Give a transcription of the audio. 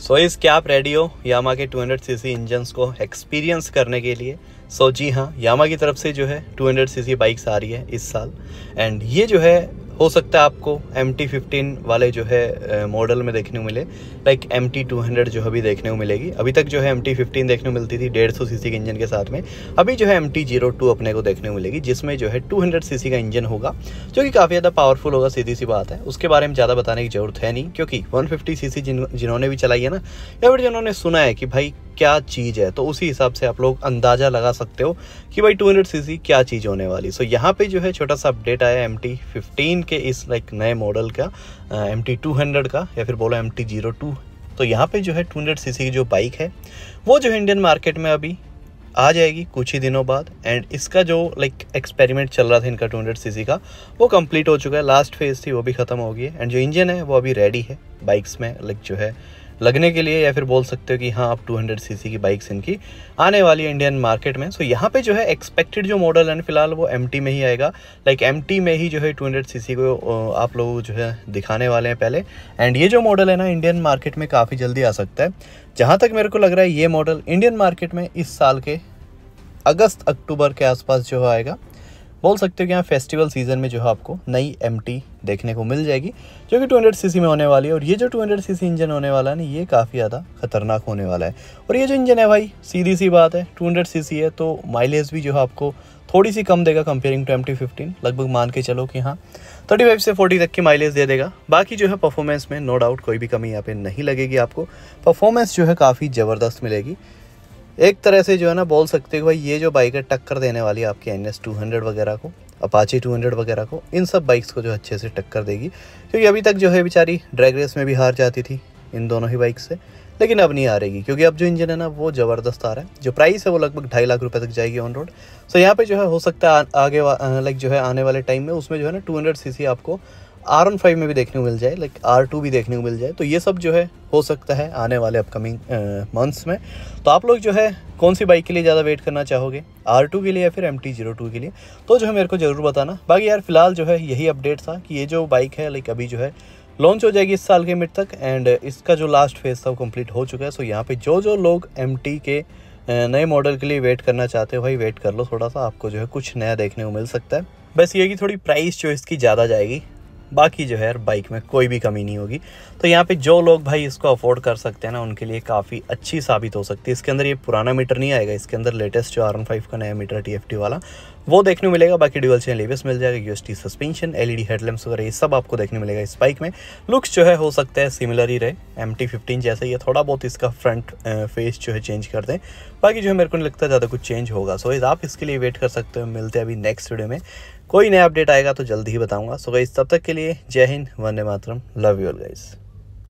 सो so, इस क्या आप रेडी हो यामा के 200 सीसी इंजन्स को एक्सपीरियंस करने के लिए सो so, जी हाँ यामा की तरफ से जो है 200 सीसी बाइक्स आ रही है इस साल एंड ये जो है हो सकता है आपको एम टी फिफ्टीन वाले जो है मॉडल में देखने को मिले like M T two hundred जो अभी देखने को मिलेगी अभी तक जो है एम टी फिफ्टीन देखने को मिलती थी डेढ़ सौ सी के इंजन के साथ में अभी जो है एम टी जीरो टू अपने को देखने को मिलेगी जिसमें जो है टू हंड्रेड सी का इंजन होगा जो कि काफ़ी ज़्यादा पावरफुल होगा सीधी सी बात है उसके बारे में ज़्यादा बताने की ज़रूरत है नहीं क्योंकि वन फिफ्टी सी सी जिन जिन्होंने भी चलाई है ना या फिर जिन्होंने सुना है कि भाई क्या चीज़ है तो उसी हिसाब से आप लोग अंदाज़ा लगा सकते हो कि भाई टू हंड्रेड सी सी क्या चीज़ होने वाली सो यहाँ पे जो है छोटा सा अपडेट आया एम टी फिफ्टीन के इस लाइक नए मॉडल का एम टी टू हंड्रेड का या फिर बोलो एम टी जीरो टू तो यहाँ पे जो है टू हंड्रेड सी की जो बाइक है वो जो है इंडियन मार्केट में अभी आ जाएगी कुछ ही दिनों बाद एंड इसका जो लाइक एक्सपेरिमेंट चल रहा था इनका टू हंड्रेड सी का वो कंप्लीट हो चुका है लास्ट फेज थी वो भी ख़त्म हो गई है एंड जो इंजन है वो अभी रेडी है बाइक्स में लाइक जो है लगने के लिए या फिर बोल सकते हो कि हाँ आप 200 सीसी की बाइक्स इनकी आने वाली है इंडियन मार्केट में सो so, यहाँ पे जो है एक्सपेक्टेड जो मॉडल है फिलहाल वो एम में ही आएगा लाइक like, एम में ही जो है 200 सीसी को आप लोग जो है दिखाने वाले हैं पहले एंड ये जो मॉडल है ना इंडियन मार्केट में काफ़ी जल्दी आ सकता है जहाँ तक मेरे को लग रहा है ये मॉडल इंडियन मार्केट में इस साल के अगस्त अक्टूबर के आसपास जो आएगा बोल सकते हो कि यहाँ फेस्टिवल सीजन में जो है आपको नई एम देखने को मिल जाएगी जो कि 200 सीसी में होने वाली है और ये जो 200 सीसी इंजन होने वाला है ना ये काफ़ी ज़्यादा खतरनाक होने वाला है और ये जो इंजन है भाई सीधी सी बात है 200 सीसी है तो माइलेज भी जो है आपको थोड़ी सी कम देगा कंपेयरिंग टू एम टी लगभग मान के चलो कि हाँ थर्टी फाइव से फोर्टी तक की माइलेज दे देगा बाकी जो है परफॉर्मेंस में नो डाउट कोई भी कमी यहाँ पर नहीं लगेगी आपको परफॉर्मेंस जो है काफ़ी ज़बरदस्त मिलेगी एक तरह से जो है ना बोल सकते हो भाई ये जो बाइक है टक्कर देने वाली है आपकी एन एस टू हंड्रेड वगैरह को अपाची 200 वगैरह को इन सब बाइक्स को जो अच्छे से टक्कर देगी क्योंकि अभी तक जो है बेचारी ड्रैग रेस में भी हार जाती थी इन दोनों ही बाइक से लेकिन अब नहीं आ रहेगी क्योंकि अब जो इंजन है ना वो ज़बरदस्त आ रहा है जो प्राइस है वो लगभग ढाई लाख रुपए तक जाएगी ऑन रोड सो यहाँ पे जो है हो सकता है आगे लाइक जो है आने वाले टाइम में उसमें जो है ना 200 सीसी आपको आर वन फाइव में भी देखने को मिल जाए लाइक आर टू भी देखने को मिल जाए तो ये सब जो है हो सकता है आने वाले अपकमिंग मंथ्स में तो आप लोग जो है कौन सी बाइक के लिए ज़्यादा वेट करना चाहोगे आर टू के लिए या फिर एम टी जीरो टू के लिए तो जो है मेरे को ज़रूर बताना बाकी यार फिलहाल जो है यही अपडेट था कि ये जो बाइक है लाइक अभी जो है लॉन्च हो जाएगी इस साल के मिड तक एंड इसका जो लास्ट फेज था वो कम्प्लीट हो चुका है सो यहाँ पे जो जो लोग एम के नए मॉडल के लिए वेट करना चाहते हो भाई वेट कर लो थोड़ा सा आपको जो है कुछ नया देखने को मिल सकता है बस ये कि थोड़ी प्राइस जो इसकी ज़्यादा जाएगी बाकी जो है बाइक में कोई भी कमी नहीं होगी तो यहाँ पे जो लोग भाई इसको अफोर्ड कर सकते हैं ना उनके लिए काफ़ी अच्छी साबित हो सकती है इसके अंदर ये पुराना मीटर नहीं आएगा इसके अंदर लेटेस्ट जो आर फाइव का नया मीटर टी वाला वो देखने मिलेगा बाकी ड्यूअल चेन एबीएस मिल जाएगा टी सस्पेंशन डी हेडलैम्प्स वगैरह ये सब आपको देखने मिलेगा इस बाइक में लुक्स जो है हो सकता है सिमिलर ही रहे एम टी फिफ्टीन जैसे है थोड़ा बहुत इसका फ्रंट फेस जो है चेंज कर दें बाकी जो है मेरे को नहीं लगता ज़्यादा कुछ चेंज होगा सो आप इसके लिए वेट कर सकते हो मिलते हैं अभी नेक्स्ट वीडियो में कोई नया अपडेट आएगा तो जल्दी ही बताऊंगा सो गाइज तब तक के लिए जय हिंद वंदे मातरम लव यू ऑल गाइज़